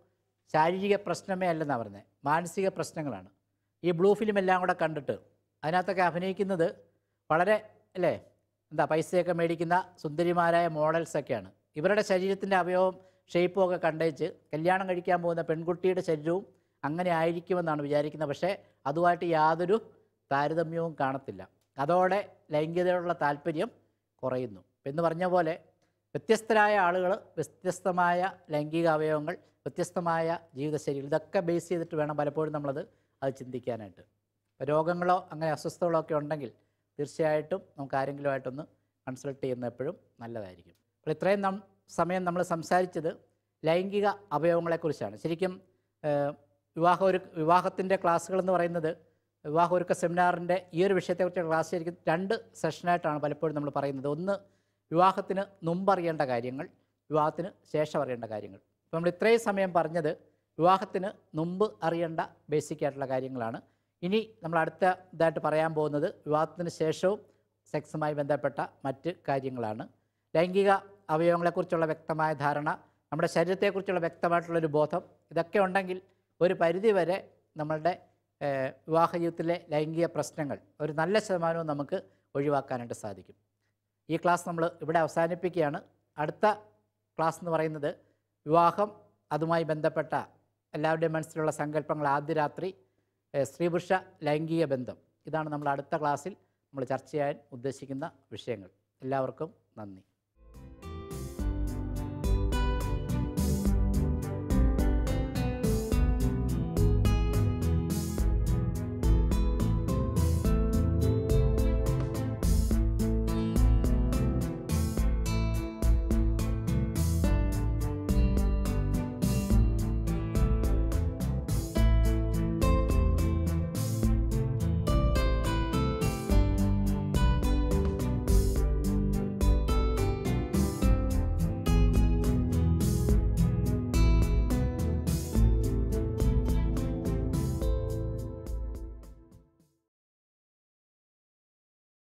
ശാരീരിക പ്രശ്നമേ അല്ലെന്നാണ് പറഞ്ഞത് മാനസിക പ്രശ്നങ്ങളാണ് ഈ ബ്ലൂ ഫിലിം എല്ലാം കൂടെ കണ്ടിട്ട് അതിനകത്തൊക്കെ അഭിനയിക്കുന്നത് വളരെ അല്ലേ എന്താ പൈസയൊക്കെ മേടിക്കുന്ന സുന്ദരിമാരായ മോഡൽസൊക്കെയാണ് ഇവരുടെ ശരീരത്തിൻ്റെ അവയവം ഷേപ്പും ഒക്കെ കണ്ടേച്ച് കല്യാണം കഴിക്കാൻ പോകുന്ന പെൺകുട്ടിയുടെ ശരീരവും അങ്ങനെ ആയിരിക്കുമെന്നാണ് വിചാരിക്കുന്നത് പക്ഷേ അതുമായിട്ട് യാതൊരു താരതമ്യവും കാണത്തില്ല അതോടെ ലൈംഗികതയോടുള്ള താല്പര്യം കുറയുന്നു എന്ന് പറഞ്ഞ പോലെ വ്യത്യസ്തരായ ആളുകൾ വ്യത്യസ്തമായ ലൈംഗിക അവയവങ്ങൾ വ്യത്യസ്തമായ ജീവിതശൈലികൾ ഇതൊക്കെ ബേസ് ചെയ്തിട്ട് വേണം പലപ്പോഴും നമ്മളത് അത് ചിന്തിക്കാനായിട്ട് രോഗങ്ങളോ അങ്ങനെ അസ്വസ്ഥതകളോ ഒക്കെ ഉണ്ടെങ്കിൽ തീർച്ചയായിട്ടും നമുക്ക് ആരെങ്കിലുമായിട്ടൊന്ന് കൺസൾട്ട് ചെയ്യുന്ന എപ്പോഴും നല്ലതായിരിക്കും അപ്പോൾ ഇത്രയും നാം സമയം നമ്മൾ സംസാരിച്ചത് ലൈംഗിക അവയവങ്ങളെക്കുറിച്ചാണ് ശരിക്കും വിവാഹ ഒരു വിവാഹത്തിൻ്റെ ക്ലാസ്സുകൾ എന്ന് പറയുന്നത് വിവാഹ ഒരുക്ക സെമിനാറിൻ്റെ ഈ ഒരു വിഷയത്തെക്കുറിച്ചുള്ള ക്ലാസ് ശരിക്കും രണ്ട് സെഷനായിട്ടാണ് പലപ്പോഴും നമ്മൾ പറയുന്നത് ഒന്ന് വിവാഹത്തിന് മുമ്പ് അറിയേണ്ട കാര്യങ്ങൾ വിവാഹത്തിന് ശേഷം അറിയേണ്ട കാര്യങ്ങൾ അപ്പോൾ നമ്മൾ ഇത്രയും സമയം പറഞ്ഞത് വിവാഹത്തിന് മുമ്പ് അറിയേണ്ട ബേസിക് ആയിട്ടുള്ള കാര്യങ്ങളാണ് ഇനി നമ്മൾ അടുത്ത ഇതായിട്ട് പറയാൻ പോകുന്നത് വിവാഹത്തിന് ശേഷവും സെക്സുമായി ബന്ധപ്പെട്ട മറ്റ് കാര്യങ്ങളാണ് ലൈംഗിക അവയവങ്ങളെക്കുറിച്ചുള്ള വ്യക്തമായ ധാരണ നമ്മുടെ ശരീരത്തെക്കുറിച്ചുള്ള വ്യക്തമായിട്ടുള്ളൊരു ബോധം ഇതൊക്കെ ഉണ്ടെങ്കിൽ ഒരു പരിധിവരെ നമ്മളുടെ വിവാഹ ജീവിതത്തിലെ ലൈംഗിക പ്രശ്നങ്ങൾ ഒരു നല്ല ശതമാനവും നമുക്ക് ഒഴിവാക്കാനായിട്ട് സാധിക്കും ഈ ക്ലാസ് നമ്മൾ ഇവിടെ അവസാനിപ്പിക്കുകയാണ് അടുത്ത ക്ലാസ് എന്ന് പറയുന്നത് വിവാഹം അതുമായി ബന്ധപ്പെട്ട എല്ലാവരുടെയും മനസ്സിലുള്ള സങ്കല്പങ്ങൾ ആദ്യ രാത്രി സ്ത്രീപുരുഷ ലൈംഗിക ബന്ധം ഇതാണ് നമ്മൾ അടുത്ത ക്ലാസ്സിൽ നമ്മൾ ചർച്ച ചെയ്യാൻ ഉദ്ദേശിക്കുന്ന വിഷയങ്ങൾ എല്ലാവർക്കും നന്ദി